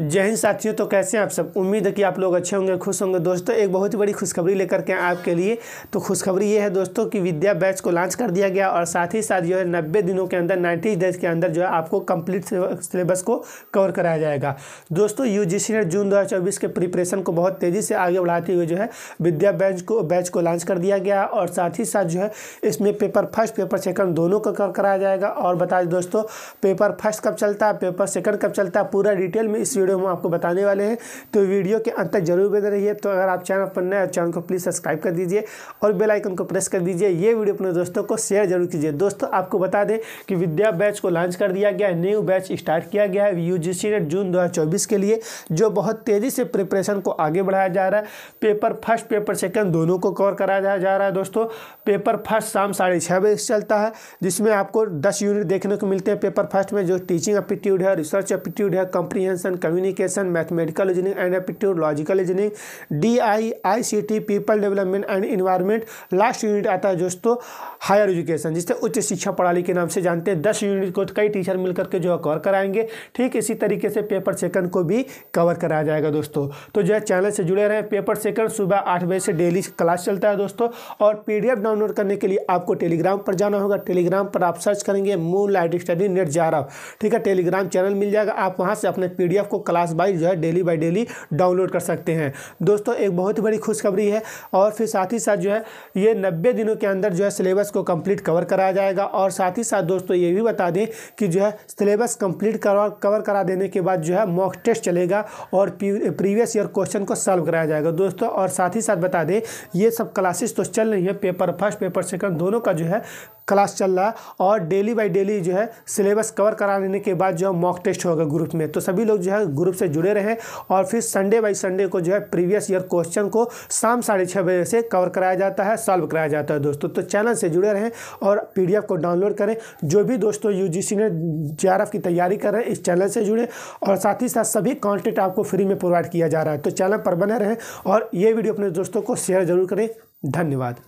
जय हिंद साथियों तो कैसे हैं आप सब उम्मीद है कि आप लोग अच्छे होंगे खुश होंगे दोस्तों एक बहुत ही बड़ी खुशखबरी लेकर के आपके लिए तो खुशखबरी ये है दोस्तों कि विद्या बैच को लॉन्च कर दिया गया और साथ ही साथ जो है नब्बे दिनों के अंदर नाइन्टी डेज के अंदर जो है आपको कंप्लीट सिलेबस को कवर कराया जाएगा दोस्तों यू ने जून दो के प्रिपरेशन को बहुत तेज़ी से आगे बढ़ाते हुए जो है विद्या बैच को बैच को लॉन्च कर दिया गया और साथ ही साथ जो है इसमें पेपर फर्स्ट पेपर सेकेंड दोनों का कवर कराया जाएगा और बता दोस्तों पेपर फर्स्ट कब चलता है पेपर सेकेंड कब चलता है पूरा डिटेल में इस वीडियो हम आपको बताने वाले हैं तो वीडियो के अंत तक जरूर बने रहिए तो अगर आप चैनल पर नए चैनल को प्लीज़ सब्सक्राइब कर दीजिए और बेल आइकन को प्रेस कर दीजिए ये वीडियो अपने दोस्तों को शेयर जरूर कीजिए दोस्तों आपको बता दें कि विद्या बैच को लॉन्च कर दिया गया है न्यू बैच स्टार्ट किया गया है यू ने जून दो के लिए जो बहुत तेज़ी से प्रिपरेशन को आगे बढ़ाया जा रहा है पेपर फर्स्ट पेपर सेकेंड दोनों को कवर कराया जा रहा है दोस्तों पेपर फर्स्ट शाम साढ़े छः बजे चलता है जिसमें आपको दस यूनिट देखने को मिलते हैं पेपर फर्स्ट में जो टीचिंग एप्टीट्यूड है रिसर्च एप्टीट्यूड है कॉम्प्रीहेंशन कम्युनिक communication mathematical engineering and aptitude logical engineering D I I C T people development and environment last unit आता है दोस्तों हायर एजुकेशन जिससे उच्च शिक्षा प्रणाली के नाम से जानते हैं दस यूनिट को तो कई टीचर मिलकर के जो है कवर कराएंगे ठीक इसी तरीके से पेपर सेकंड को भी कवर कराया जाएगा दोस्तों तो जो है चैनल से जुड़े रहें पेपर सेकंड सुबह आठ बजे से डेली क्लास चलता है दोस्तों और पी डाउनलोड करने के लिए आपको टेलीग्राम पर जाना होगा टेलीग्राम पर आप सर्च करेंगे मूल लाइट स्टडी नेट जा ठीक है टेलीग्राम चैनल मिल जाएगा आप वहाँ से अपने पी को क्लास वाइज जो है डेली बाई डेली डाउनलोड कर सकते हैं दोस्तों एक बहुत ही बड़ी खुशखबरी है और फिर साथ ही साथ जो है ये नब्बे दिनों के अंदर जो है सिलेबस को कम्प्लीट कवर कराया जाएगा और साथ ही साथ दोस्तों ये भी बता दें कि जो है सिलेबस कम्प्लीट करवा कवर करा देने के बाद जो है मॉक टेस्ट चलेगा और प्रीवियस ईयर क्वेश्चन को सॉल्व कराया जाएगा दोस्तों और साथ ही साथ बता दें ये सब क्लासेस तो चल रही है पेपर फर्स्ट पेपर सेकंड दोनों का जो है क्लास चल रहा है और डेली बाई डेली जो है सिलेबस कवर करा लेने के बाद जो है मॉक टेस्ट होगा ग्रुप में तो सभी लोग जो है ग्रुप से जुड़े रहें और फिर संडे बाई संडे को जो है प्रीवियस ईयर क्वेश्चन को शाम साढ़े छः बजे से कवर कराया जाता है सॉल्व कराया जाता है दोस्तों तो चैनल से जुड़े रहें और पी को डाउनलोड करें जो भी दोस्तों यू ने जे की तैयारी कर रहे हैं इस चैनल से जुड़े और साथ ही साथ सभी कॉन्टेंट आपको फ्री में प्रोवाइड किया जा रहा है तो चैनल पर बने रहें और ये वीडियो अपने दोस्तों को शेयर जरूर करें धन्यवाद